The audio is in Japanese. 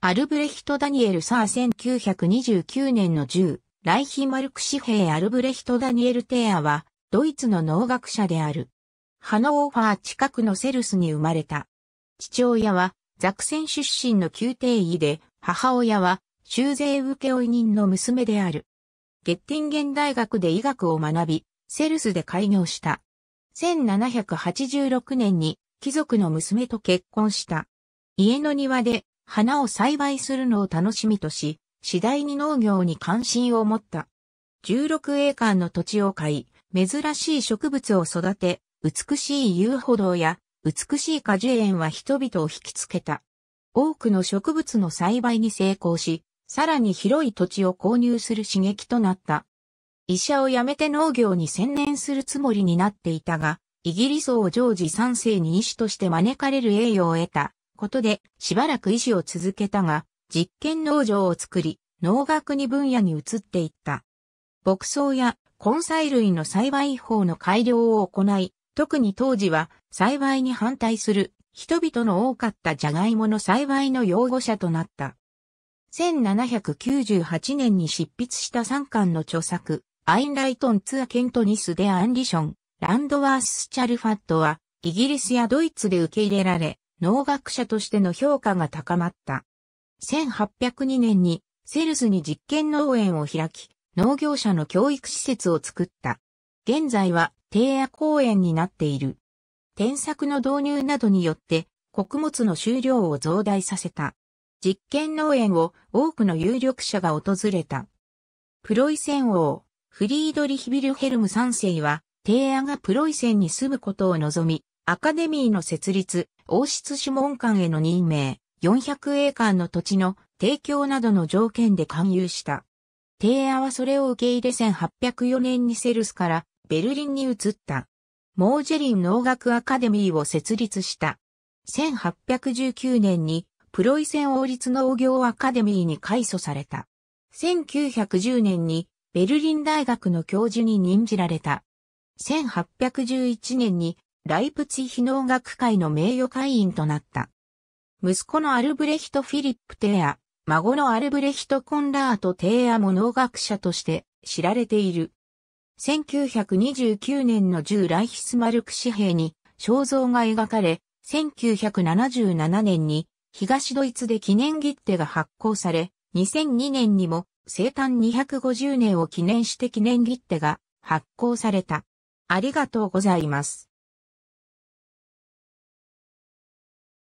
アルブレヒト・ダニエル・サー1929年の10、ライヒマルク紙幣アルブレヒト・ダニエル・テアは、ドイツの農学者である。ハノーファー近くのセルスに生まれた。父親は、ザクセン出身の宮廷医で、母親は、修税請負人の娘である。ゲッティンゲン大学で医学を学び、セルスで開業した。1786年に、貴族の娘と結婚した。家の庭で花を栽培するのを楽しみとし、次第に農業に関心を持った。16栄間の土地を買い、珍しい植物を育て、美しい遊歩道や美しい果樹園は人々を引きつけた。多くの植物の栽培に成功し、さらに広い土地を購入する刺激となった。医者を辞めて農業に専念するつもりになっていたが、イギリス王ジョージ3世に医師として招かれる栄誉を得た。ことで、しばらく医師を続けたが、実験農場を作り、農学に分野に移っていった。牧草や根菜類の栽培法の改良を行い、特に当時は栽培に反対する人々の多かったジャガイモの栽培の擁護者となった。1798年に執筆した3巻の著作、アインライトン・ツア・ケントニス・デ・アンリション、ランドワース・チャルファットは、イギリスやドイツで受け入れられ、農学者としての評価が高まった。1802年にセルスに実験農園を開き、農業者の教育施設を作った。現在は低野公園になっている。添削の導入などによって穀物の収量を増大させた。実験農園を多くの有力者が訪れた。プロイセン王、フリードリヒビルヘルム3世は、提野がプロイセンに住むことを望み、アカデミーの設立、王室諮問官への任命、400英館の土地の提供などの条件で勧誘した。提案はそれを受け入れ1804年にセルスからベルリンに移った。モージェリン農学アカデミーを設立した。1819年にプロイセン王立農業アカデミーに改祖された。1910年にベルリン大学の教授に任じられた。1811年にライプツィヒ農学会の名誉会員となった。息子のアルブレヒト・フィリップ・テア、孫のアルブレヒト・コンラート・テアも農学者として知られている。1929年の10ライヒスマルク紙幣に肖像が描かれ、1977年に東ドイツで記念切手が発行され、2002年にも生誕250年を記念して記念切手が発行された。ありがとうございます。